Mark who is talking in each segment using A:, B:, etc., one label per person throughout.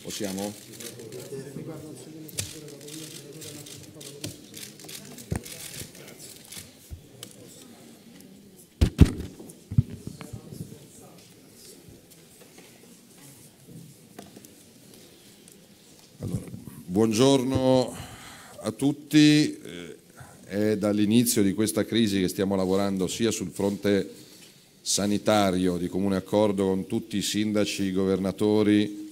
A: Possiamo? Riguardo Buongiorno a tutti, eh, è dall'inizio di questa crisi che stiamo lavorando sia sul fronte sanitario di comune accordo con tutti i sindaci, i governatori,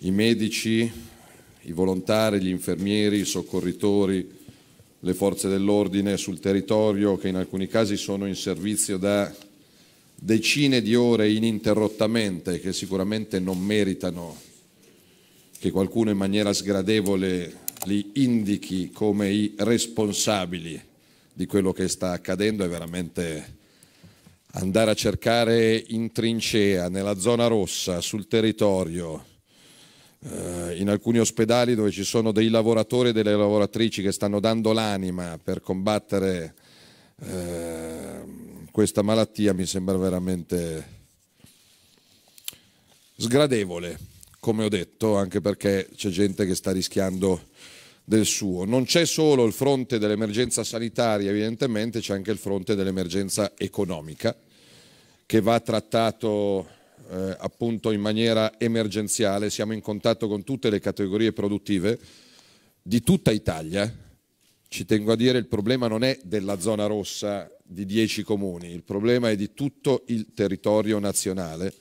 A: i medici, i volontari, gli infermieri, i soccorritori, le forze dell'ordine sul territorio che in alcuni casi sono in servizio da decine di ore ininterrottamente che sicuramente non meritano che qualcuno in maniera sgradevole li indichi come i responsabili di quello che sta accadendo è veramente andare a cercare in trincea, nella zona rossa, sul territorio, eh, in alcuni ospedali dove ci sono dei lavoratori e delle lavoratrici che stanno dando l'anima per combattere eh, questa malattia mi sembra veramente sgradevole, come ho detto, anche perché c'è gente che sta rischiando del suo. Non c'è solo il fronte dell'emergenza sanitaria, evidentemente c'è anche il fronte dell'emergenza economica che va trattato eh, appunto in maniera emergenziale. Siamo in contatto con tutte le categorie produttive di tutta Italia. Ci tengo a dire il problema non è della zona rossa di 10 comuni, il problema è di tutto il territorio nazionale.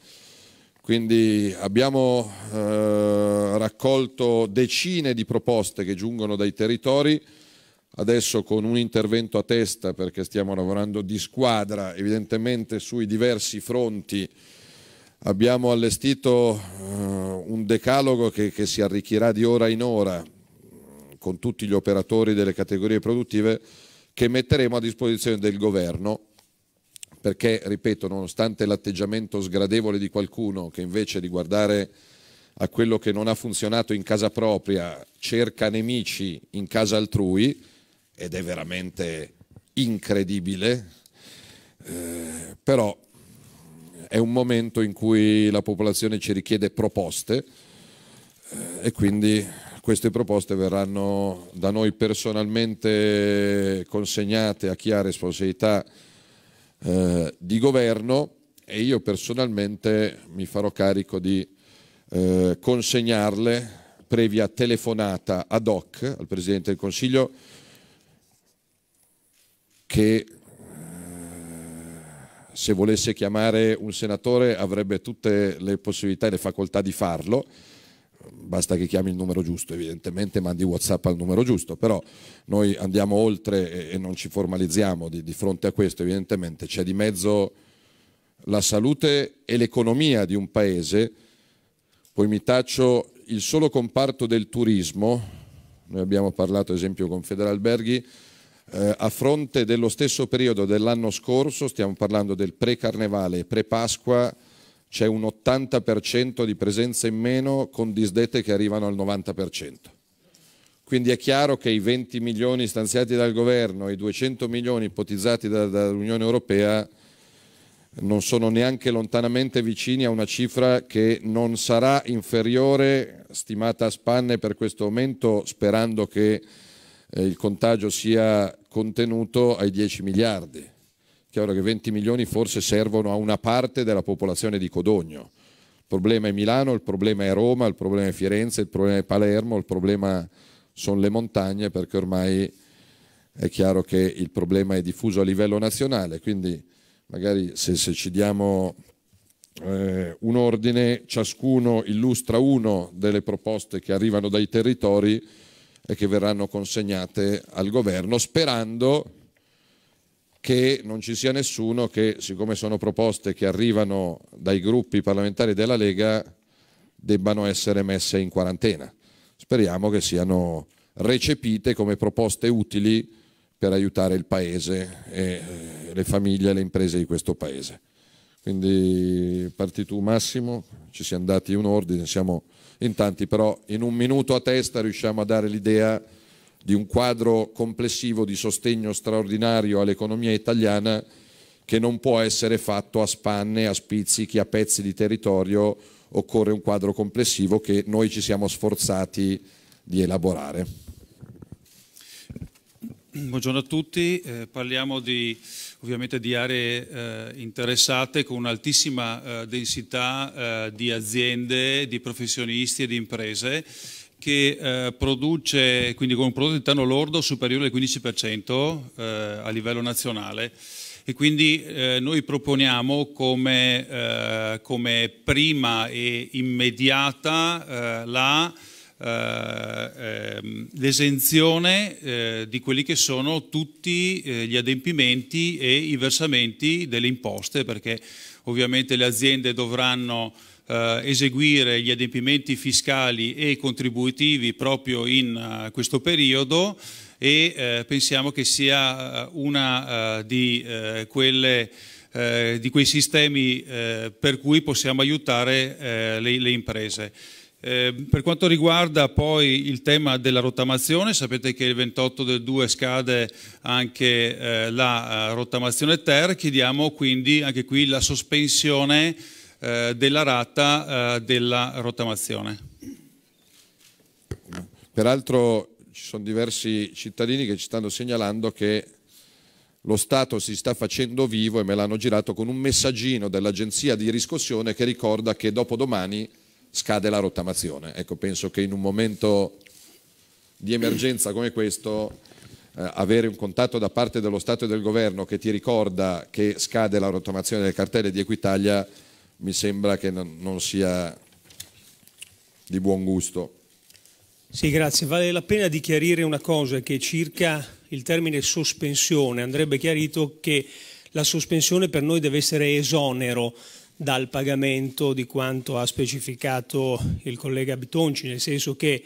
A: Quindi abbiamo eh, raccolto decine di proposte che giungono dai territori adesso con un intervento a testa perché stiamo lavorando di squadra, evidentemente sui diversi fronti. Abbiamo allestito eh, un decalogo che, che si arricchirà di ora in ora con tutti gli operatori delle categorie produttive che metteremo a disposizione del governo perché, ripeto, nonostante l'atteggiamento sgradevole di qualcuno che invece di guardare a quello che non ha funzionato in casa propria cerca nemici in casa altrui, ed è veramente incredibile, eh, però è un momento in cui la popolazione ci richiede proposte eh, e quindi queste proposte verranno da noi personalmente consegnate a chi ha responsabilità eh, di governo e io personalmente mi farò carico di eh, consegnarle previa telefonata ad hoc al Presidente del Consiglio che eh, se volesse chiamare un senatore avrebbe tutte le possibilità e le facoltà di farlo, basta che chiami il numero giusto, evidentemente mandi Whatsapp al numero giusto, però noi andiamo oltre e non ci formalizziamo di, di fronte a questo, evidentemente c'è di mezzo la salute e l'economia di un paese, poi mi taccio il solo comparto del turismo, noi abbiamo parlato ad esempio con Federalberghi, eh, a fronte dello stesso periodo dell'anno scorso, stiamo parlando del pre-carnevale e pre-Pasqua, c'è un 80% di presenza in meno con disdette che arrivano al 90%. Quindi è chiaro che i 20 milioni stanziati dal governo e i 200 milioni ipotizzati da, dall'Unione Europea non sono neanche lontanamente vicini a una cifra che non sarà inferiore, stimata a spanne per questo momento, sperando che eh, il contagio sia contenuto ai 10 miliardi. Chiaro che 20 milioni forse servono a una parte della popolazione di Codogno. Il problema è Milano, il problema è Roma, il problema è Firenze, il problema è Palermo, il problema sono le montagne perché ormai è chiaro che il problema è diffuso a livello nazionale, quindi magari se, se ci diamo eh, un ordine, ciascuno illustra uno delle proposte che arrivano dai territori e che verranno consegnate al governo sperando che non ci sia nessuno che, siccome sono proposte che arrivano dai gruppi parlamentari della Lega, debbano essere messe in quarantena. Speriamo che siano recepite come proposte utili per aiutare il Paese, e eh, le famiglie e le imprese di questo Paese. Quindi parti tu Massimo, ci siamo dati un ordine, siamo in tanti, però in un minuto a testa riusciamo a dare l'idea di un quadro complessivo di sostegno straordinario all'economia italiana che non può essere fatto a spanne, a spizzichi, a pezzi di territorio, occorre un quadro complessivo che noi ci siamo sforzati di elaborare.
B: Buongiorno a tutti, eh, parliamo di, ovviamente di aree eh, interessate con un'altissima eh, densità eh, di aziende, di professionisti e di imprese che eh, produce, quindi con un prodotto interno lordo superiore al 15% eh, a livello nazionale e quindi eh, noi proponiamo come, eh, come, prima e immediata eh, la eh, ehm, l'esenzione eh, di quelli che sono tutti eh, gli adempimenti e i versamenti delle imposte, perché ovviamente le aziende dovranno eh, eseguire gli adempimenti fiscali e contributivi proprio in uh, questo periodo e eh, pensiamo che sia una uh, di uh, quelle di quei sistemi per cui possiamo aiutare le imprese. Ehm, per quanto riguarda poi il tema della rottamazione, sapete che il 28 del 2 scade anche eh, la eh, rottamazione ter, chiediamo quindi anche qui la sospensione eh, della rata eh, della rottamazione.
A: Peraltro ci sono diversi cittadini che ci stanno segnalando che lo Stato si sta facendo vivo e me l'hanno girato con un messaggino dell'agenzia di riscossione che ricorda che dopodomani scade la rottamazione. Ecco, penso che in un momento di emergenza come questo eh, avere un contatto da parte dello Stato e del Governo che ti ricorda che scade la rottamazione delle cartelle di Equitalia mi sembra che non sia di buon gusto.
C: Sì, grazie. Vale la pena di chiarire una cosa che circa il termine sospensione andrebbe chiarito che la sospensione per noi deve essere esonero dal pagamento di quanto ha specificato il collega Bitonci, nel senso che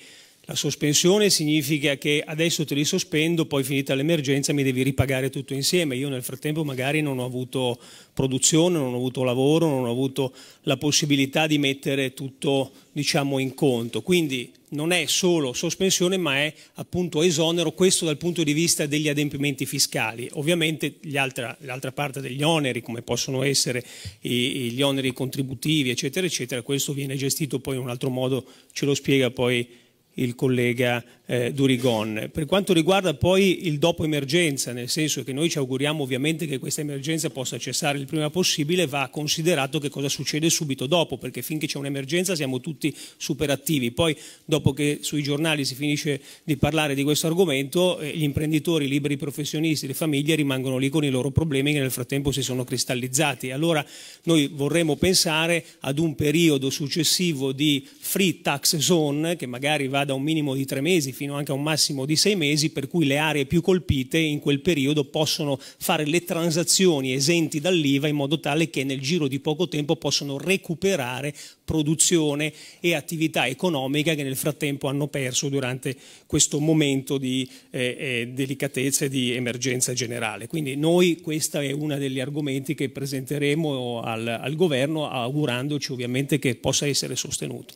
C: la sospensione significa che adesso te li sospendo, poi finita l'emergenza mi devi ripagare tutto insieme. Io nel frattempo magari non ho avuto produzione, non ho avuto lavoro, non ho avuto la possibilità di mettere tutto diciamo, in conto. Quindi non è solo sospensione ma è appunto esonero, questo dal punto di vista degli adempimenti fiscali. Ovviamente l'altra parte degli oneri, come possono essere i, gli oneri contributivi, eccetera, eccetera, questo viene gestito poi in un altro modo, ce lo spiega poi il collega eh, Durigon. Per quanto riguarda poi il dopo emergenza, nel senso che noi ci auguriamo ovviamente che questa emergenza possa cessare il prima possibile, va considerato che cosa succede subito dopo, perché finché c'è un'emergenza siamo tutti super attivi. Poi dopo che sui giornali si finisce di parlare di questo argomento, eh, gli imprenditori, i liberi professionisti, le famiglie rimangono lì con i loro problemi che nel frattempo si sono cristallizzati. Allora noi vorremmo pensare ad un periodo successivo di free tax zone che magari va da un minimo di tre mesi fino anche a un massimo di sei mesi, per cui le aree più colpite in quel periodo possono fare le transazioni esenti dall'IVA in modo tale che nel giro di poco tempo possono recuperare produzione e attività economica che nel frattempo hanno perso durante questo momento di eh, eh delicatezza e di emergenza generale. Quindi noi questo è uno degli argomenti che presenteremo al, al governo augurandoci ovviamente che possa essere sostenuto.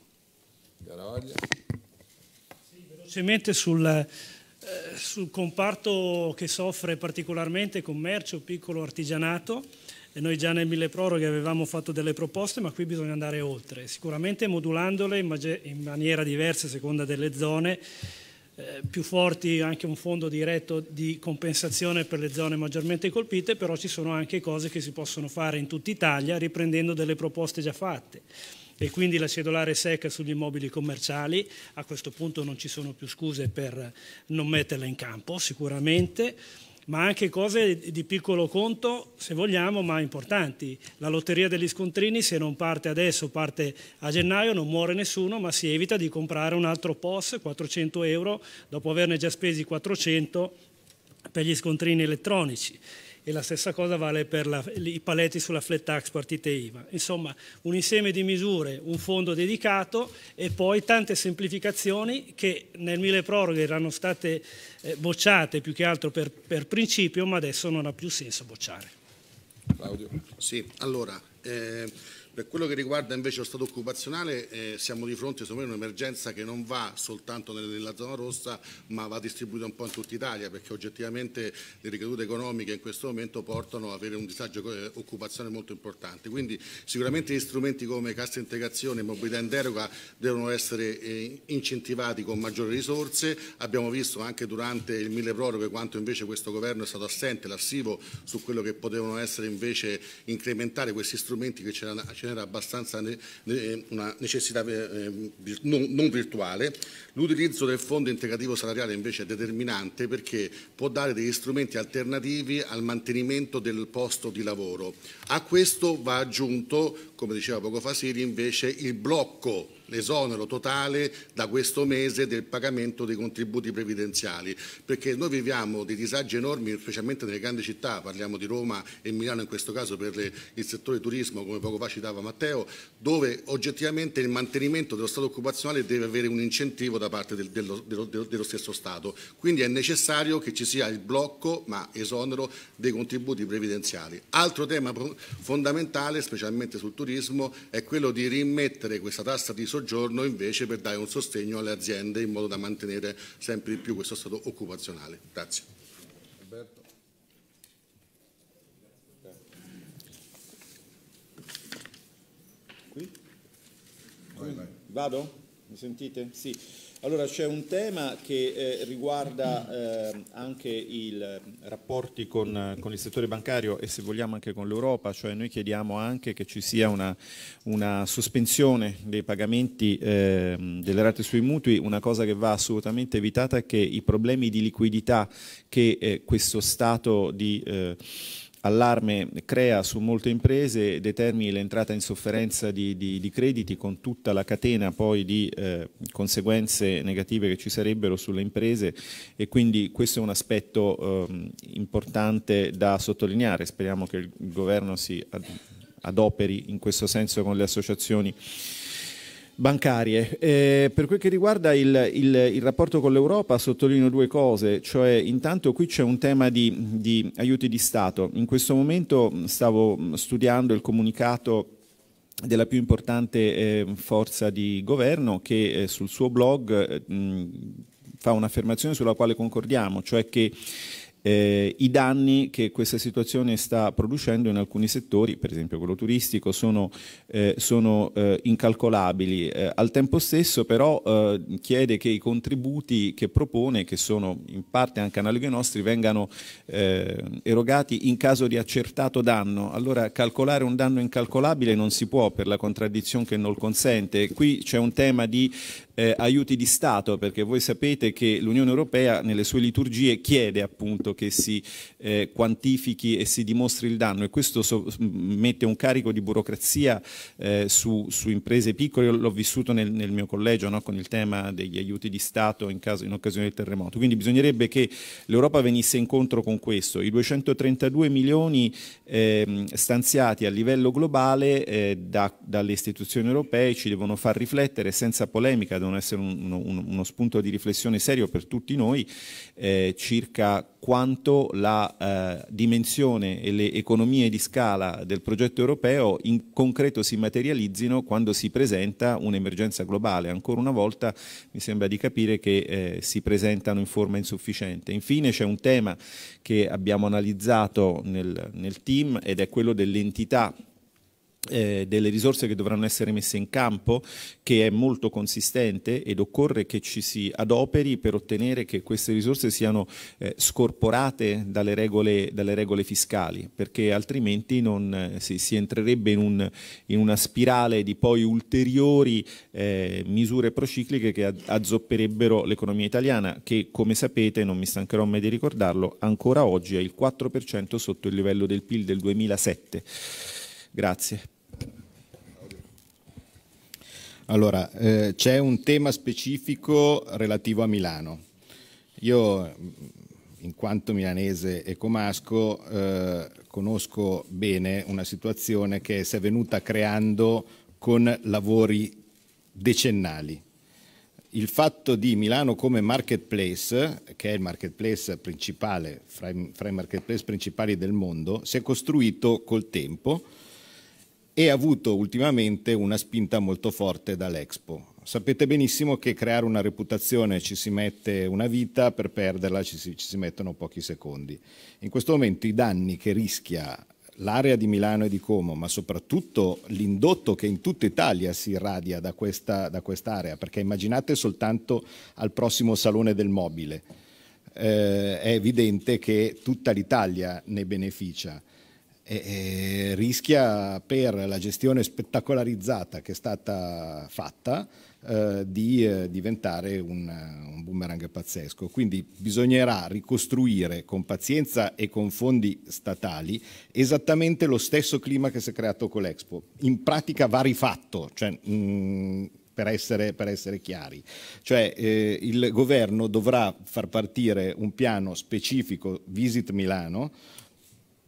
A: Garavaglia
D: velocemente sul, eh, sul comparto che soffre particolarmente commercio, piccolo artigianato. E noi già nel mille proroghe avevamo fatto delle proposte, ma qui bisogna andare oltre, sicuramente modulandole in, in maniera diversa a seconda delle zone, eh, più forti anche un fondo diretto di compensazione per le zone maggiormente colpite, però ci sono anche cose che si possono fare in tutta Italia riprendendo delle proposte già fatte e quindi la cedolare secca sugli immobili commerciali, a questo punto non ci sono più scuse per non metterla in campo sicuramente ma anche cose di piccolo conto, se vogliamo, ma importanti. La lotteria degli scontrini, se non parte adesso, parte a gennaio, non muore nessuno, ma si evita di comprare un altro POS, 400 euro, dopo averne già spesi 400 per gli scontrini elettronici e la stessa cosa vale per la, i paletti sulla flat tax partite IVA. Insomma, un insieme di misure, un fondo dedicato e poi tante semplificazioni che nel mille proroghe erano state eh, bocciate più che altro per, per, principio, ma adesso non ha più senso bocciare.
E: Claudio. Sì, allora... Eh per quello che riguarda invece lo stato occupazionale eh, siamo di fronte a un'emergenza che non va soltanto nella zona rossa ma va distribuita un po' in tutta Italia perché oggettivamente le ricadute economiche in questo momento portano ad avere un disagio eh, occupazionale molto importante. Quindi sicuramente gli strumenti come cassa integrazione e mobilità in deroga devono essere eh, incentivati con maggiori risorse. Abbiamo visto anche durante il mille proroghe quanto invece questo governo è stato assente, lassivo su quello che potevano essere invece incrementare questi strumenti che c'erano ce n'era abbastanza ne, ne, una necessità eh, non, non, virtuale. L'utilizzo del fondo integrativo salariale invece è determinante perché può dare degli strumenti alternativi al mantenimento del posto di lavoro. A questo va aggiunto, come diceva poco fa Siri, invece il blocco l'esonero totale da questo mese del pagamento dei contributi previdenziali, perché noi viviamo dei disagi enormi, specialmente nelle grandi città, parliamo di Roma e Milano in questo caso per le, il settore turismo, come poco fa citava Matteo, dove oggettivamente il mantenimento dello stato occupazionale deve avere un incentivo da parte del, dello, dello, dello stesso Stato. Quindi è necessario che ci sia il blocco, ma esonero, dei contributi previdenziali. Altro tema fondamentale, specialmente sul turismo, è quello di rimettere questa tassa di soggiorno soggiorno invece per dare un sostegno alle aziende in modo da mantenere sempre di più questo stato occupazionale. Grazie.
F: Vado? Mi sentite? Sì. Allora c'è un tema che eh, riguarda eh, anche i eh, rapporti con, eh, con, il settore bancario e se vogliamo anche con l'Europa, cioè noi chiediamo anche che ci sia una, una sospensione dei pagamenti eh, delle rate sui mutui, una cosa che va assolutamente evitata è che i problemi di liquidità che eh, questo stato di allarme crea su molte imprese determini l'entrata in sofferenza di, di, di, crediti con tutta la catena poi di eh, conseguenze negative che ci sarebbero sulle imprese e quindi questo è un aspetto eh, importante da sottolineare, speriamo che il governo si adoperi in questo senso con le associazioni bancarie. Eh, per quel che riguarda il, il, il rapporto con l'Europa, sottolineo due cose, cioè intanto qui c'è un tema di, di aiuti di Stato. In questo momento mm, stavo mm, studiando il comunicato della più importante eh, forza di governo che eh, sul suo blog mh, eh, mm, fa un'affermazione sulla quale concordiamo, cioè che eh, I danni che questa situazione sta producendo in alcuni settori, per esempio quello turistico, sono, eh, sono eh, incalcolabili. Eh, al tempo stesso però eh, chiede che i contributi che propone, che sono in parte anche analoghi ai nostri, vengano eh, erogati in caso di accertato danno. Allora calcolare un danno incalcolabile non si può per la contraddizione che non consente. Qui c'è un tema di eh, aiuti di Stato, perché voi sapete che l'Unione Europea nelle sue liturgie chiede appunto che si eh, quantifichi e si dimostri il danno e questo so mm, mette un carico di burocrazia eh, su, su, imprese piccole, l'ho vissuto nel, nel, mio collegio no? con il tema degli aiuti di Stato in, caso, in occasione del terremoto, quindi bisognerebbe che l'Europa venisse incontro con questo, i 232 milioni ehm, stanziati a livello globale eh, da, dalle istituzioni europee ci devono far riflettere senza polemica devono essere un, un, uno spunto di riflessione serio per tutti noi eh, circa quanto la eh, dimensione e le economie di scala del progetto europeo in concreto si materializzino quando si presenta un'emergenza globale. Ancora una volta mi sembra di capire che eh, si presentano in forma insufficiente. Infine c'è un tema che abbiamo analizzato nel, nel team ed è quello dell'entità eh, delle risorse che dovranno essere messe in campo, che è molto consistente ed occorre che ci si adoperi per ottenere che queste risorse siano eh, scorporate dalle regole, dalle regole, fiscali, perché altrimenti non, eh, si, si, entrerebbe in, un, in, una spirale di poi ulteriori eh, misure procicliche che azzopperebbero l'economia italiana, che come sapete, non mi stancherò mai di ricordarlo, ancora oggi è il 4% sotto il livello del PIL del 2007. Grazie.
G: Allora, eh, c'è un tema specifico relativo a Milano. Io, mm, in quanto milanese e comasco, eh, conosco bene una situazione che si è venuta creando con lavori decennali. Il fatto di Milano come marketplace, che è il marketplace principale, fra i, fra i marketplace principali del mondo, si è costruito col tempo, e ha avuto ultimamente una spinta molto forte dall'Expo. Sapete benissimo che creare una reputazione ci si mette una vita, per perderla ci si, ci si mettono pochi secondi. In questo momento i danni che rischia l'area di Milano e di Como, ma soprattutto l'indotto che in tutta Italia si irradia da, questa, da quest'area, perché immaginate soltanto al prossimo Salone del Mobile, eh, è evidente che tutta l'Italia ne beneficia e, e rischia per la gestione spettacolarizzata che è stata fatta eh, di eh, diventare un, un, boomerang pazzesco. Quindi bisognerà ricostruire con pazienza e con fondi statali esattamente lo stesso clima che si è creato con l'Expo. In pratica va rifatto. Cioè, mh, mm, per essere, per essere, chiari. Cioè eh, il governo dovrà far partire un piano specifico Visit Milano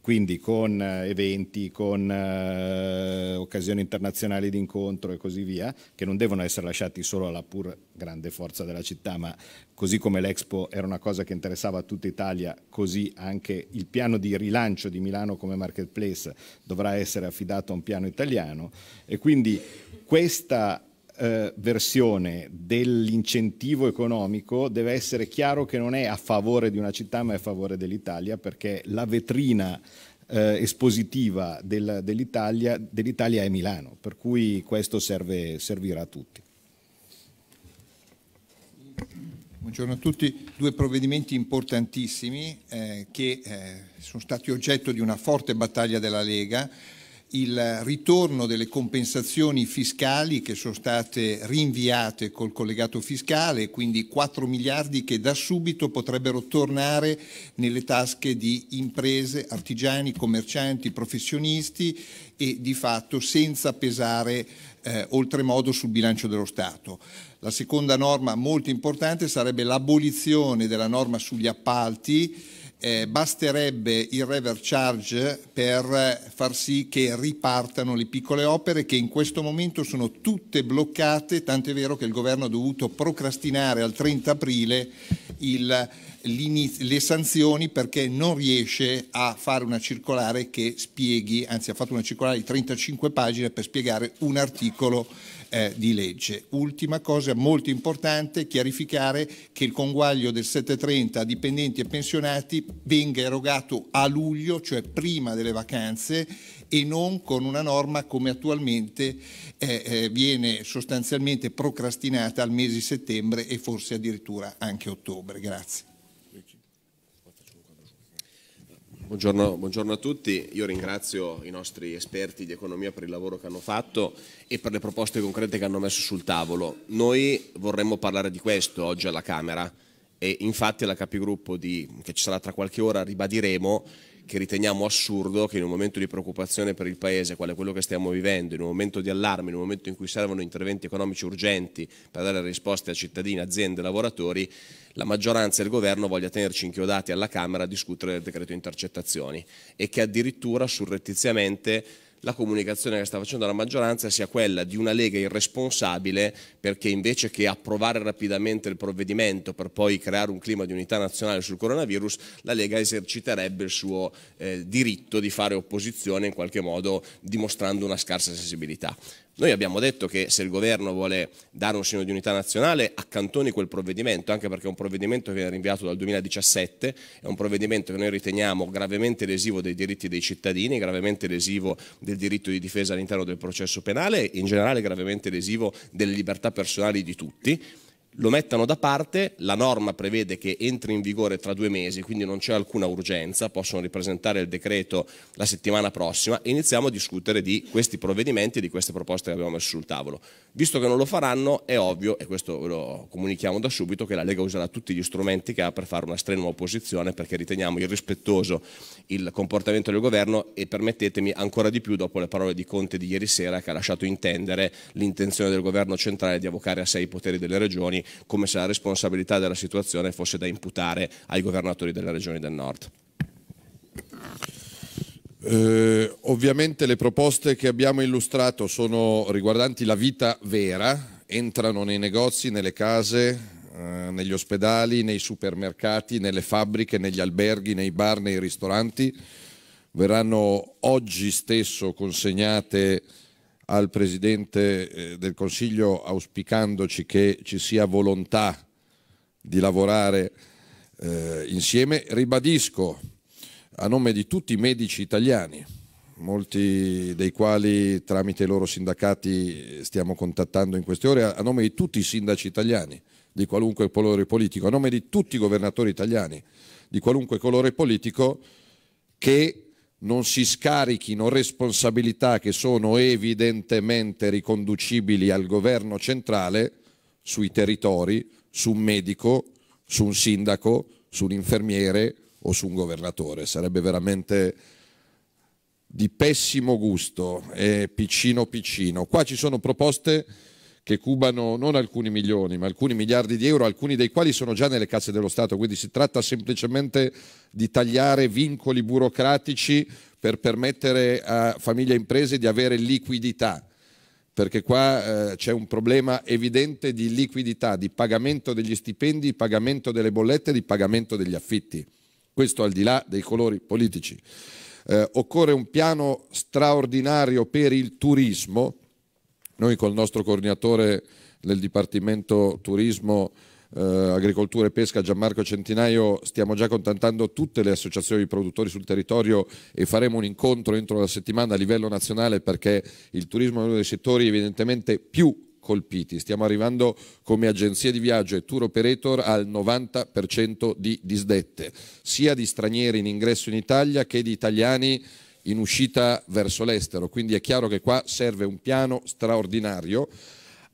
G: quindi con eh, eventi, con eh, occasioni internazionali di incontro e così via, che non devono essere lasciati solo alla pur grande forza della città, ma così come l'Expo era una cosa che interessava tutta Italia, così anche il piano di rilancio di Milano come marketplace dovrà essere affidato a un piano italiano e quindi questa eh, versione dell'incentivo economico deve essere chiaro che non è a favore di una città ma è a favore dell'Italia perché la vetrina eh, espositiva del, dell'Italia, dell'Italia è Milano, per cui questo serve, servirà a tutti.
H: Buongiorno a tutti, due provvedimenti importantissimi eh, che eh, sono stati oggetto di una forte battaglia della Lega il ritorno delle compensazioni fiscali che sono state rinviate col collegato fiscale, quindi 4 miliardi che da subito potrebbero tornare nelle tasche di imprese, artigiani, commercianti, professionisti e di fatto senza pesare eh, oltremodo sul bilancio dello Stato. La seconda norma molto importante sarebbe l'abolizione della norma sugli appalti eh, basterebbe il reverse charge per far sì che ripartano le piccole opere che in questo momento sono tutte bloccate, tant'è vero che il governo ha dovuto procrastinare al 30 aprile il, le sanzioni perché non riesce a fare una circolare che spieghi, anzi ha fatto una circolare di 35 pagine per spiegare un articolo eh, di legge. Ultima cosa molto importante, chiarificare che il conguaglio del 730 a dipendenti e pensionati venga erogato a luglio, cioè prima delle vacanze, e non con una norma come attualmente eh, eh, viene sostanzialmente procrastinata al mese di settembre e forse addirittura anche ottobre. Grazie.
I: Buongiorno, buongiorno, a tutti, io ringrazio i nostri esperti di economia per il lavoro che hanno fatto e per le proposte concrete che hanno messo sul tavolo. Noi vorremmo parlare di questo oggi alla Camera e infatti alla capigruppo di, che ci sarà tra qualche ora ribadiremo che riteniamo assurdo che in un momento di preoccupazione per il Paese, quale quello che stiamo vivendo, in un momento di allarme, in un momento in cui servono interventi economici urgenti per dare risposte a cittadini, aziende, lavoratori, la maggioranza e il governo voglia tenerci inchiodati alla Camera a discutere del decreto intercettazioni e che addirittura surrettiziamente la comunicazione che sta facendo la maggioranza sia quella di una Lega irresponsabile perché invece che approvare rapidamente il provvedimento per poi creare un clima di unità nazionale sul coronavirus, la Lega eserciterebbe il suo eh, diritto di fare opposizione in qualche modo dimostrando una scarsa sensibilità. Noi abbiamo detto che se il governo vuole dare un segno di unità nazionale accantoni quel provvedimento, anche perché è un provvedimento che viene rinviato dal 2017, è un provvedimento che noi riteniamo gravemente lesivo dei diritti dei cittadini, gravemente lesivo del diritto di difesa all'interno del processo penale e in generale gravemente lesivo delle libertà personali di tutti lo mettano da parte, la norma prevede che entri in vigore tra due mesi, quindi non c'è alcuna urgenza, possono ripresentare il decreto la settimana prossima e iniziamo a discutere di questi provvedimenti e di queste proposte che abbiamo messo sul tavolo. Visto che non lo faranno, è ovvio, e questo ve lo comunichiamo da subito, che la Lega userà tutti gli strumenti che ha per fare una strenua opposizione perché riteniamo irrispettoso il comportamento del governo e permettetemi ancora di più dopo le parole di Conte di ieri sera che ha lasciato intendere l'intenzione del governo centrale di avvocare a sé i poteri delle regioni come se la responsabilità della situazione fosse da imputare ai governatori delle regioni del nord.
A: Eh, ovviamente le proposte che abbiamo illustrato sono riguardanti la vita vera, entrano nei negozi, nelle case, eh, negli ospedali, nei supermercati, nelle fabbriche, negli alberghi, nei bar, nei ristoranti. Verranno oggi stesso consegnate al Presidente eh, del Consiglio auspicandoci che ci sia volontà di lavorare eh, insieme. Ribadisco a nome di tutti i medici italiani, molti dei quali tramite i loro sindacati stiamo contattando in queste ore, a nome di tutti i sindaci italiani, di qualunque colore politico, a nome di tutti i governatori italiani, di qualunque colore politico, che non si scarichino responsabilità che sono evidentemente riconducibili al governo centrale sui territori, su un medico, su un sindaco, su un infermiere o su un governatore. Sarebbe veramente di pessimo gusto è piccino piccino. Qua ci sono proposte che cubano non alcuni milioni, ma alcuni miliardi di euro, alcuni dei quali sono già nelle casse dello Stato, quindi si tratta semplicemente di tagliare vincoli burocratici per permettere a famiglie e imprese di avere liquidità perché qua eh, c'è un problema evidente di liquidità, di pagamento degli stipendi, di pagamento delle bollette, di pagamento degli affitti. Questo al di là dei colori politici. Eh, occorre un piano straordinario per il turismo, noi col nostro coordinatore del Dipartimento Turismo, eh, Agricoltura e Pesca Gianmarco Centinaio stiamo già contattando tutte le associazioni di produttori sul territorio e faremo un incontro entro la settimana a livello nazionale perché il turismo è uno dei settori evidentemente più colpiti. Stiamo arrivando come agenzie di viaggio e tour operator al 90% di disdette, sia di stranieri in ingresso in Italia che di italiani in uscita verso l'estero. Quindi è chiaro che qua serve un piano straordinario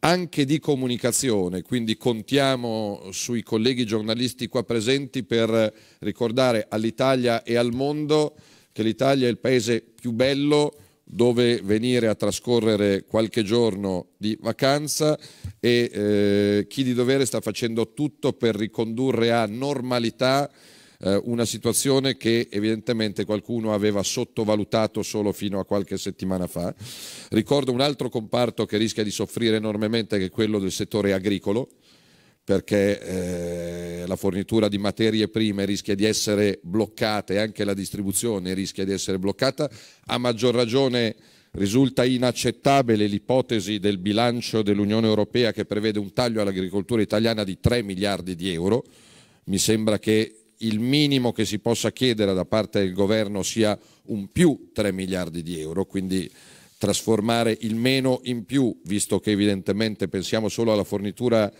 A: anche di comunicazione, quindi contiamo sui colleghi giornalisti qua presenti per ricordare all'Italia e al mondo che l'Italia è il paese più bello dove venire a trascorrere qualche giorno di vacanza e eh, chi di dovere sta facendo tutto per ricondurre a normalità eh, una situazione che evidentemente qualcuno aveva sottovalutato solo fino a qualche settimana fa. Ricordo un altro comparto che rischia di soffrire enormemente che è quello del settore agricolo perché eh, la fornitura di materie prime rischia di essere bloccata e anche la distribuzione rischia di essere bloccata, a maggior ragione risulta inaccettabile l'ipotesi del bilancio dell'Unione Europea che prevede un taglio all'agricoltura italiana di 3 miliardi di euro, mi sembra che il minimo che si possa chiedere da parte del governo sia un più 3 miliardi di euro, quindi trasformare il meno in più, visto che evidentemente pensiamo solo alla fornitura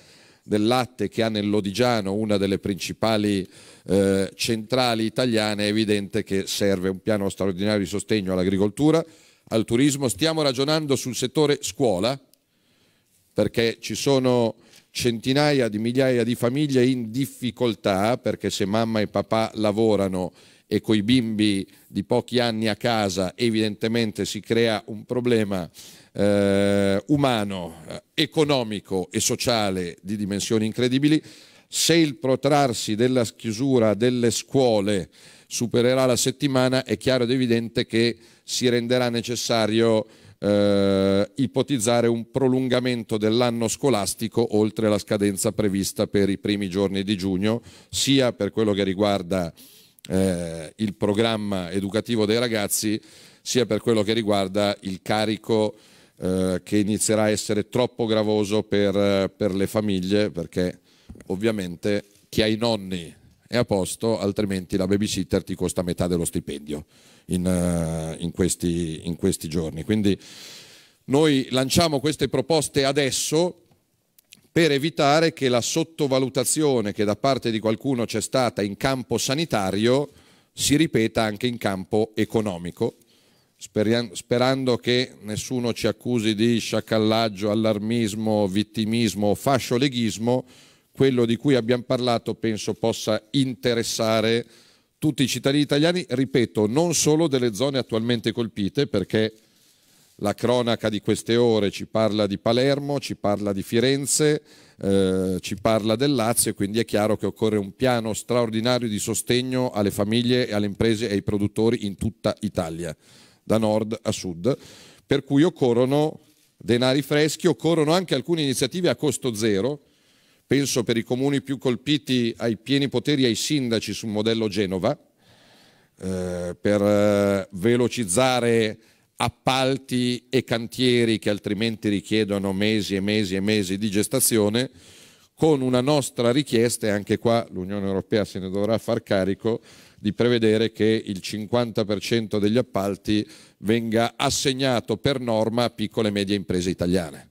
A: del latte che ha nell'Odigiano, una delle principali eh, centrali italiane, è evidente che serve un piano straordinario di sostegno all'agricoltura, al turismo. Stiamo ragionando sul settore scuola, perché ci sono centinaia di migliaia di famiglie in difficoltà perché se mamma e papà lavorano e coi bimbi di pochi anni a casa evidentemente si crea un problema eh, umano, eh, economico e sociale di dimensioni incredibili. Se il protrarsi della chiusura delle scuole supererà la settimana, è chiaro ed evidente che si renderà necessario eh, ipotizzare un prolungamento dell'anno scolastico oltre la scadenza prevista per i primi giorni di giugno, sia per quello che riguarda eh, il programma educativo dei ragazzi, sia per quello che riguarda il carico eh, che inizierà a essere troppo gravoso per, per le famiglie, perché ovviamente chi ha i nonni è a posto, altrimenti la babysitter ti costa metà dello stipendio in, eh, in, questi, in questi giorni. Quindi noi lanciamo queste proposte adesso per evitare che la sottovalutazione che da parte di qualcuno c'è stata in campo sanitario si ripeta anche in campo economico, sperando che nessuno ci accusi di sciacallaggio, allarmismo, vittimismo o fascioleghismo, quello di cui abbiamo parlato penso possa interessare tutti i cittadini italiani, ripeto, non solo delle zone attualmente colpite, perché la cronaca di queste ore ci parla di Palermo, ci parla di Firenze, eh, ci parla del Lazio, quindi è chiaro che occorre un piano straordinario di sostegno alle famiglie, alle imprese e ai produttori in tutta Italia, da nord a sud, per cui occorrono denari freschi, occorrono anche alcune iniziative a costo zero, penso per i comuni più colpiti ai pieni poteri ai sindaci sul modello Genova, eh, per eh, velocizzare appalti e cantieri che altrimenti richiedono mesi e mesi e mesi di gestazione, con una nostra richiesta, e anche qua l'Unione Europea se ne dovrà far carico, di prevedere che il 50% degli appalti venga assegnato per norma a piccole e medie imprese italiane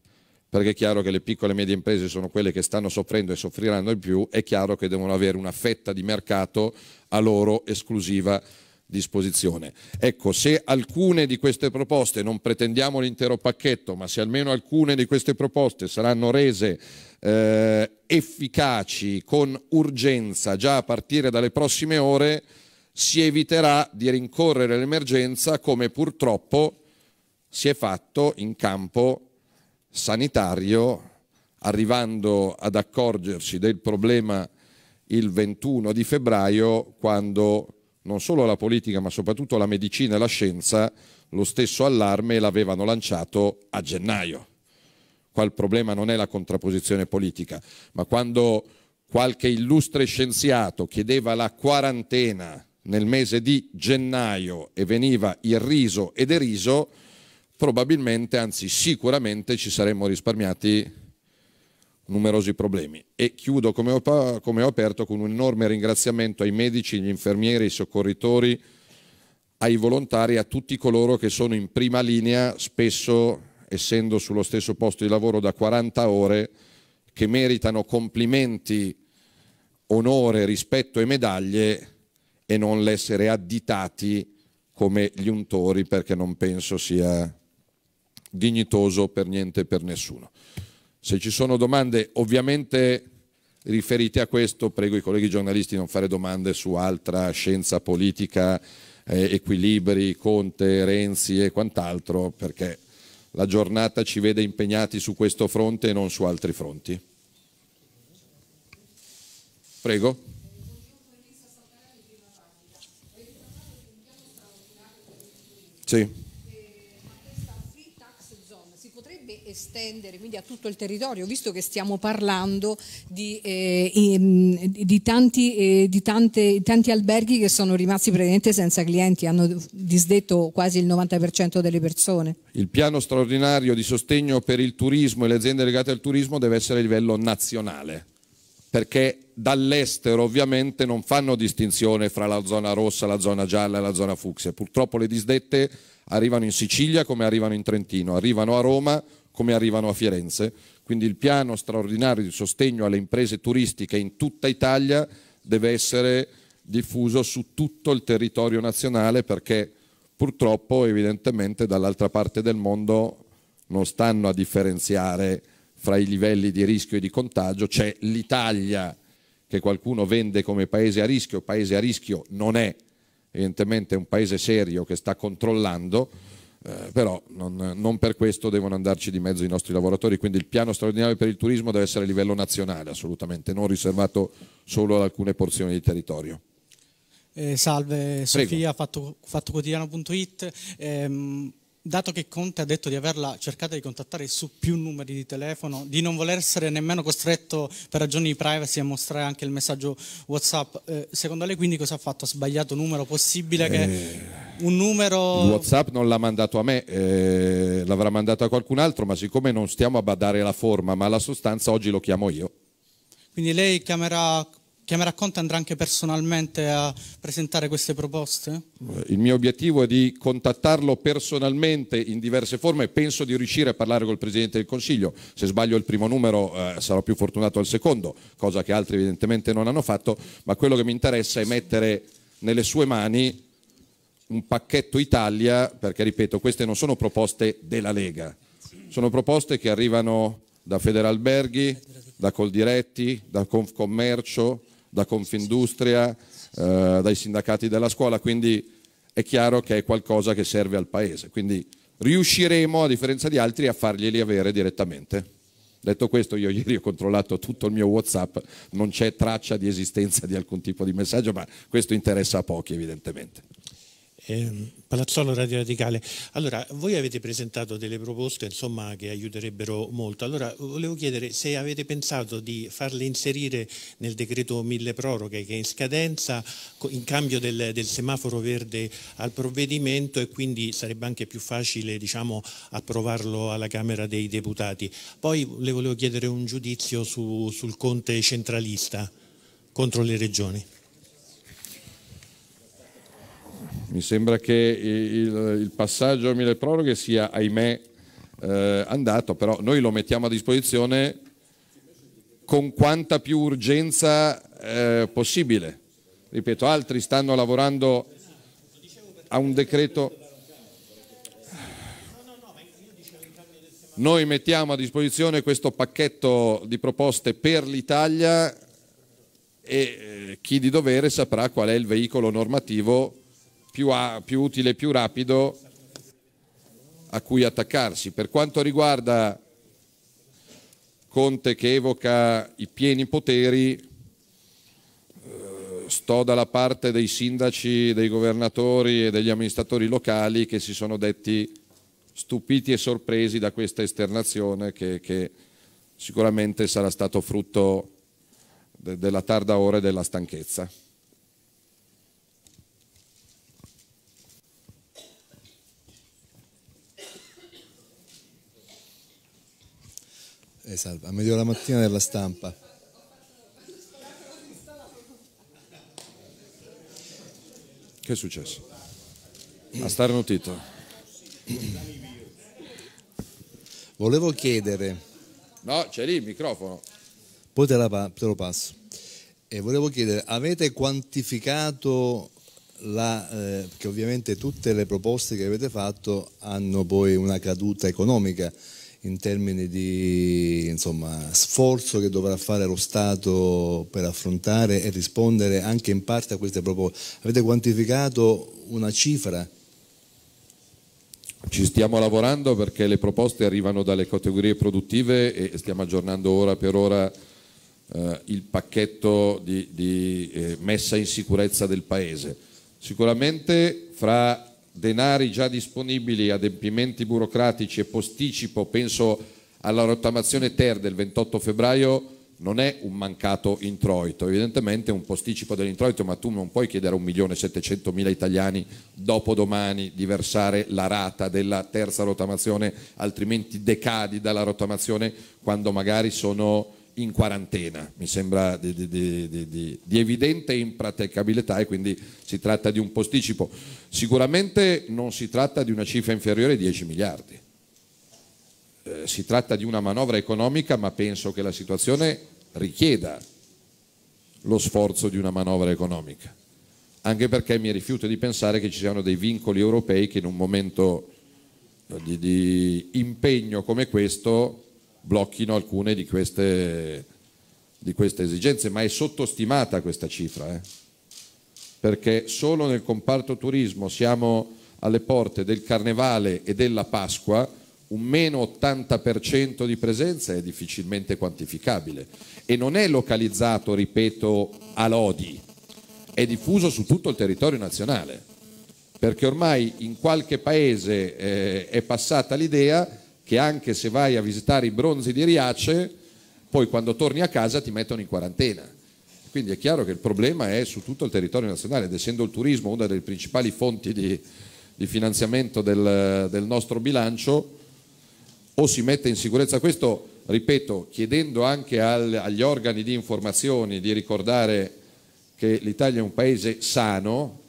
A: perché è chiaro che le piccole e medie imprese sono quelle che stanno soffrendo e soffriranno di più, è chiaro che devono avere una fetta di mercato a loro esclusiva disposizione. Ecco, se alcune di queste proposte, non pretendiamo l'intero pacchetto, ma se almeno alcune di queste proposte saranno rese eh, efficaci con urgenza già a partire dalle prossime ore, si eviterà di rincorrere l'emergenza come purtroppo si è fatto in campo sanitario, arrivando ad accorgersi del problema il 21 di febbraio, quando non solo la politica, ma soprattutto la medicina e la scienza, lo stesso allarme l'avevano lanciato a gennaio. Qua il problema non è la contrapposizione politica, ma quando qualche illustre scienziato chiedeva la quarantena nel mese di gennaio e veniva irriso e deriso, probabilmente, anzi sicuramente ci saremmo risparmiati numerosi problemi. E chiudo come ho, come ho aperto con un enorme ringraziamento ai medici, agli infermieri, ai soccorritori, ai volontari, a tutti coloro che sono in prima linea, spesso essendo sullo stesso posto di lavoro da 40 ore, che meritano complimenti, onore, rispetto e medaglie e non l'essere additati come gli untori perché non penso sia dignitoso per niente e per nessuno. Se ci sono domande ovviamente riferite a questo, prego i colleghi giornalisti di non fare domande su altra scienza politica, eh, equilibri, Conte, Renzi e quant'altro, perché la giornata ci vede impegnati su questo fronte e non su altri fronti. Prego. Sì.
J: estendere quindi a tutto il territorio, visto che stiamo parlando di, eh, mm, di, tanti, eh, di tante, tanti, alberghi che sono rimasti praticamente senza clienti, hanno disdetto quasi il 90% delle persone.
A: Il piano straordinario di sostegno per il turismo e le aziende legate al turismo deve essere a livello nazionale, perché dall'estero ovviamente non fanno distinzione fra la zona rossa, la zona gialla e la zona fucsia. Purtroppo le disdette arrivano in Sicilia come arrivano in Trentino, arrivano a Roma come arrivano a Firenze. Quindi il piano straordinario di sostegno alle imprese turistiche in tutta Italia deve essere diffuso su tutto il territorio nazionale perché purtroppo evidentemente dall'altra parte del mondo non stanno a differenziare fra i livelli di rischio e di contagio, c'è l'Italia che qualcuno vende come paese a rischio, paese a rischio non è, evidentemente è un paese serio che sta controllando eh, però non, non, per questo devono andarci di mezzo i nostri lavoratori, quindi il piano straordinario per il turismo deve essere a livello nazionale assolutamente, non riservato solo ad alcune porzioni di territorio.
D: Eh, salve Sofia, Prego. fatto, fattoquotidiano.it. Ehm, dato che Conte ha detto di averla cercata di contattare su più numeri di telefono, di non voler essere nemmeno costretto per ragioni di privacy a mostrare anche il messaggio WhatsApp, eh, secondo lei quindi cosa ha fatto? Ha sbagliato numero? Possibile che... Eh
A: un numero... Whatsapp non l'ha mandato a me, eh, l'avrà mandato a qualcun altro, ma siccome non stiamo a badare la forma, ma la sostanza, oggi lo chiamo io.
J: Quindi
D: lei chiamerà, chiamerà Conte andrà anche personalmente a presentare queste proposte?
A: Il mio obiettivo è di contattarlo personalmente in diverse forme, penso di riuscire a parlare col Presidente del Consiglio, se sbaglio il primo numero eh, sarò più fortunato al secondo, cosa che altri evidentemente non hanno fatto, ma quello che mi interessa è mettere nelle sue mani un pacchetto Italia, perché ripeto, queste non sono proposte della Lega, sono proposte che arrivano da Federalberghi, da Coldiretti, da Confcommercio, da Confindustria, eh, dai sindacati della scuola, quindi è chiaro che è qualcosa che serve al Paese. Quindi riusciremo, a differenza di altri, a farglieli avere direttamente. Detto questo, io ieri ho controllato tutto il mio WhatsApp, non c'è traccia di esistenza di alcun tipo di messaggio, ma questo interessa a pochi evidentemente
B: eh, Palazzolo Radio Radicale. Allora, voi avete presentato delle proposte insomma, che aiuterebbero molto. Allora, volevo chiedere se avete pensato di farle inserire nel decreto mille proroghe che è in scadenza in cambio del, del semaforo verde al provvedimento e quindi sarebbe anche più facile diciamo, approvarlo alla Camera dei Deputati. Poi le volevo chiedere un giudizio su, sul Conte centralista contro le regioni.
A: Mi sembra che il, il passaggio a mille proroghe sia, ahimè, eh, andato, però noi lo mettiamo a disposizione con quanta più urgenza eh, possibile. Ripeto, altri stanno lavorando a un decreto. Noi mettiamo a disposizione questo pacchetto di proposte per l'Italia e eh, chi di dovere saprà qual è il veicolo normativo più, a, più utile e più rapido a cui attaccarsi. Per quanto riguarda Conte che evoca i pieni poteri, eh, sto dalla parte dei sindaci, dei governatori e degli amministratori locali che si sono detti stupiti e sorpresi da questa esternazione che, che sicuramente sarà stato frutto de, della tarda ora e della stanchezza.
H: Eh, salve, esatto, a medio mattina della stampa.
A: Che è successo? A starnutito.
H: Volevo chiedere.
A: No, c'è lì il microfono.
H: Poi te, la, te lo passo. E volevo chiedere, avete quantificato la, eh, perché ovviamente tutte le proposte che avete fatto hanno poi una caduta economica in termini di insomma, sforzo che dovrà fare lo Stato per affrontare e rispondere anche in parte a queste proposte. Avete quantificato una cifra?
A: Ci stiamo lavorando perché le proposte arrivano dalle categorie produttive e stiamo aggiornando ora per ora eh, il pacchetto di, di eh, messa in sicurezza del Paese. Sicuramente fra denari già disponibili, adempimenti burocratici e posticipo, penso alla rottamazione ter del 28 febbraio, non è un mancato introito, evidentemente un posticipo dell'introito, ma tu non puoi chiedere a 1.700.000 italiani dopodomani di versare la rata della terza rottamazione, altrimenti decadi dalla rottamazione quando magari sono in quarantena, mi sembra di, di, di, di, evidente impraticabilità e quindi si tratta di un posticipo. Sicuramente non si tratta di una cifra inferiore ai 10 miliardi, eh, si tratta di una manovra economica ma penso che la situazione richieda lo sforzo di una manovra economica, anche perché mi rifiuto di pensare che ci siano dei vincoli europei che in un momento eh, di impegno come questo blocchino alcune di queste, di queste esigenze, ma è sottostimata questa cifra, eh? perché solo nel comparto turismo siamo alle porte del carnevale e della Pasqua, un meno 80% di presenza è difficilmente quantificabile e non è localizzato, ripeto, a Lodi, è diffuso su tutto il territorio nazionale, perché ormai in qualche paese eh, è passata l'idea che anche se vai a visitare i bronzi di Riace, poi quando torni a casa ti mettono in quarantena. Quindi è chiaro che il problema è su tutto il territorio nazionale ed essendo il turismo una delle principali fonti di, di finanziamento del, del, nostro bilancio, o si mette in sicurezza questo, ripeto, chiedendo anche al, agli organi di informazioni di ricordare che l'Italia è un paese sano,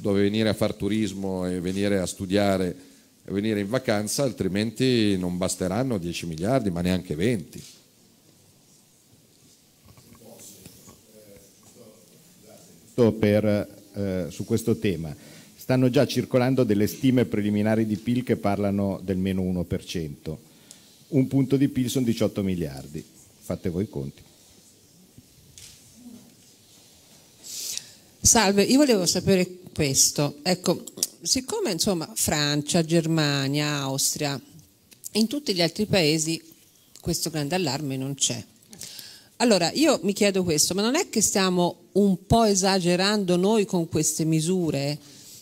A: dove venire a far turismo e venire a studiare venire in vacanza, altrimenti non basteranno 10 miliardi, ma neanche 20.
G: Per, eh, su questo tema. Stanno già circolando delle stime preliminari di PIL che parlano del meno 1%. Un punto di PIL sono 18 miliardi. Fate voi i conti.
J: Salve, io volevo sapere questo. Ecco, siccome insomma Francia, Germania, Austria, in tutti gli altri paesi questo grande allarme non c'è. Allora io mi chiedo questo, ma non è che stiamo un po' esagerando noi con queste misure?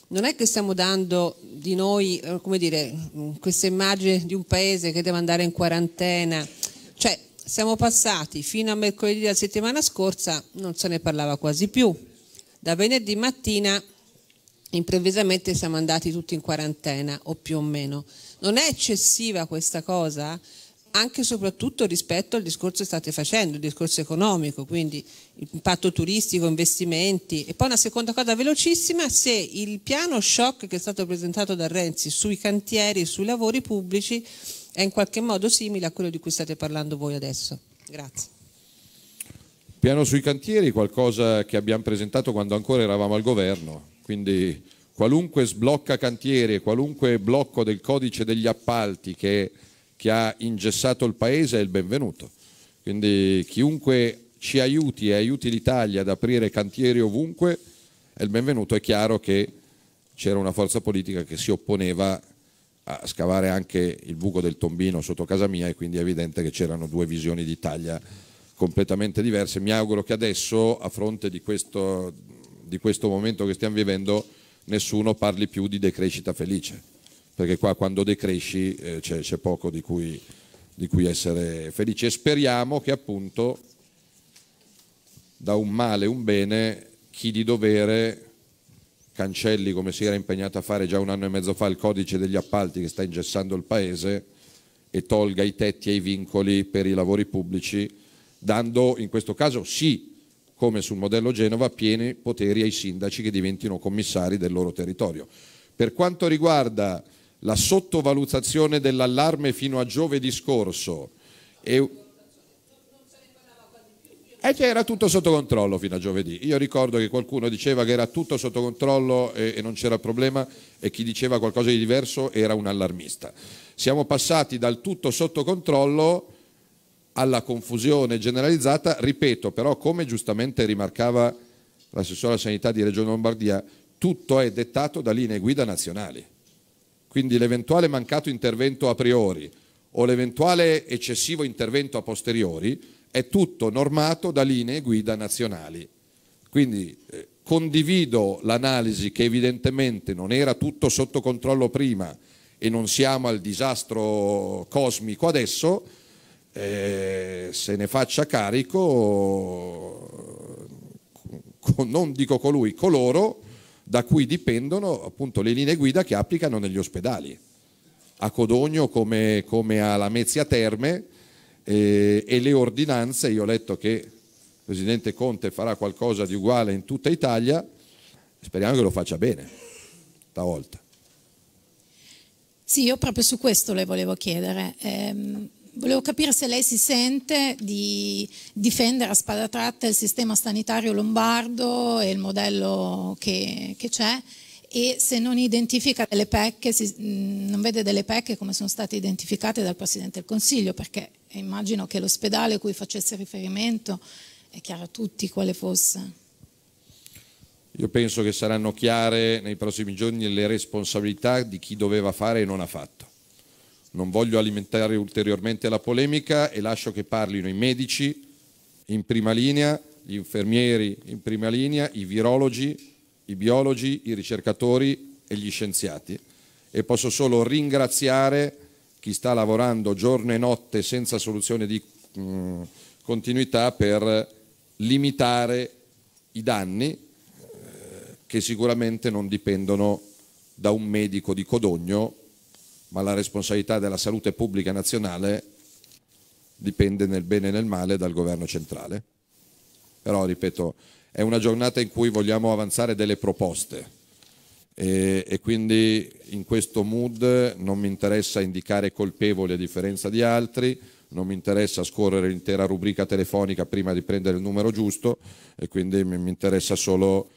J: Non è che stiamo dando di noi, eh, come dire, questa immagine di un paese che deve andare in quarantena? Cioè, siamo passati fino a mercoledì della settimana scorsa, non se ne parlava quasi più. Da venerdì mattina improvvisamente siamo andati tutti in quarantena o più o meno. Non è eccessiva questa cosa? Anche e soprattutto rispetto al discorso che state facendo, il discorso economico, quindi impatto turistico, investimenti. E poi una seconda cosa velocissima, se il piano shock che è stato presentato da Renzi sui cantieri, sui lavori pubblici, è in qualche modo simile a quello di cui state parlando voi adesso. Grazie.
A: Piano sui cantieri, qualcosa che abbiamo presentato quando ancora eravamo al governo, quindi qualunque sblocca cantiere, qualunque blocco del codice degli appalti che, che ha ingessato il Paese è il benvenuto. Quindi chiunque ci aiuti e aiuti l'Italia ad aprire cantieri ovunque è il benvenuto. È chiaro che c'era una forza politica che si opponeva a scavare anche il buco del tombino sotto casa mia e quindi è evidente che c'erano due visioni d'Italia completamente diverse. Mi auguro che adesso, a fronte di questo di questo momento che stiamo vivendo nessuno parli più di decrescita felice, perché qua quando decresci eh, c'è, poco di cui, di cui essere felici e speriamo che appunto da un male un bene chi di dovere cancelli come si era impegnato a fare già un anno e mezzo fa il codice degli appalti che sta ingessando il paese e tolga i tetti e i vincoli per i lavori pubblici, dando in questo caso sì come sul modello Genova, pieni poteri ai sindaci che diventino commissari del loro territorio. Per quanto riguarda la sottovalutazione dell'allarme fino a giovedì scorso, e... Eh, cioè, era tutto sotto controllo fino a giovedì. Io ricordo che qualcuno diceva che era tutto sotto controllo e, e non c'era problema e chi diceva qualcosa di diverso era un allarmista. Siamo passati dal tutto sotto controllo alla confusione generalizzata, ripeto però come giustamente rimarcava l'assessore alla sanità di Regione Lombardia, tutto è dettato da linee guida nazionali. Quindi l'eventuale mancato intervento a priori o l'eventuale eccessivo intervento a posteriori è tutto normato da linee guida nazionali. Quindi eh, condivido l'analisi che evidentemente non era tutto sotto controllo prima e non siamo al disastro cosmico adesso, eh, se ne faccia carico, con, non dico colui, coloro da cui dipendono appunto le linee guida che applicano negli ospedali, a Codogno come, come a Lamezia Terme eh, e le ordinanze, io ho letto che il Presidente Conte farà qualcosa di uguale in tutta Italia, speriamo che lo faccia bene stavolta.
J: Sì, io proprio su questo le volevo chiedere. Ehm Volevo capire se lei si sente di difendere a spada tratta il sistema sanitario lombardo e il modello che c'è e se non identifica delle pecche, mm, non vede delle pecche come sono state identificate dal Presidente del Consiglio, perché immagino che l'ospedale a cui facesse riferimento è chiaro a tutti quale fosse.
A: Io penso che saranno chiare nei prossimi giorni le responsabilità di chi doveva fare e non ha fatto. Non voglio alimentare ulteriormente la polemica e lascio che parlino i medici in prima linea, gli infermieri in prima linea, i virologi, i biologi, i ricercatori e gli scienziati. E posso solo ringraziare chi sta lavorando giorno e notte senza soluzione di mh, mm, continuità per limitare i danni eh, che sicuramente non dipendono da un medico di Codogno ma la responsabilità della salute pubblica nazionale dipende nel bene e nel male dal governo centrale. Però, ripeto, è una giornata in cui vogliamo avanzare delle proposte e, e quindi in questo mood non mi interessa indicare colpevoli a differenza di altri, non mi interessa scorrere l'intera rubrica telefonica prima di prendere il numero giusto e quindi mi, mi interessa solo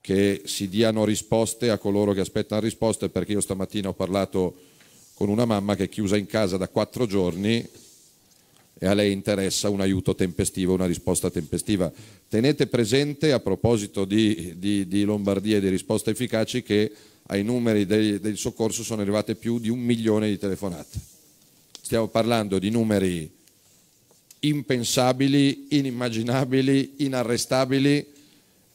A: che si diano risposte a coloro che aspettano risposte perché io stamattina ho parlato con una mamma che è chiusa in casa da quattro giorni e a lei interessa un aiuto tempestivo, una risposta tempestiva. Tenete presente, a proposito di, di, di Lombardia e di risposte efficaci, che ai numeri del, del soccorso sono arrivate più di un milione di telefonate. Stiamo parlando di numeri impensabili, inimmaginabili, inarrestabili.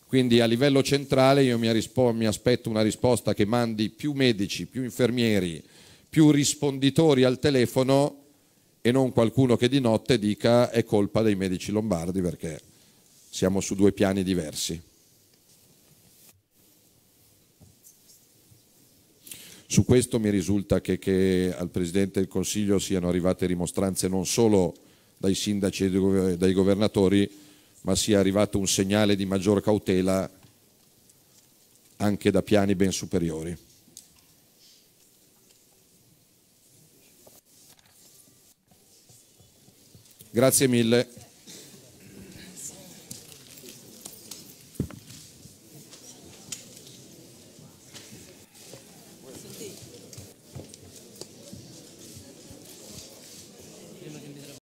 A: Quindi a livello centrale io mi, mi, aspetto una risposta che mandi più medici, più infermieri, più risponditori al telefono e non qualcuno che di notte dica è colpa dei medici lombardi perché siamo su due piani diversi. Su questo mi risulta che, che al Presidente del Consiglio siano arrivate rimostranze non solo dai sindaci e dai governatori, ma sia arrivato un segnale di maggior cautela anche da piani ben superiori. Grazie mille.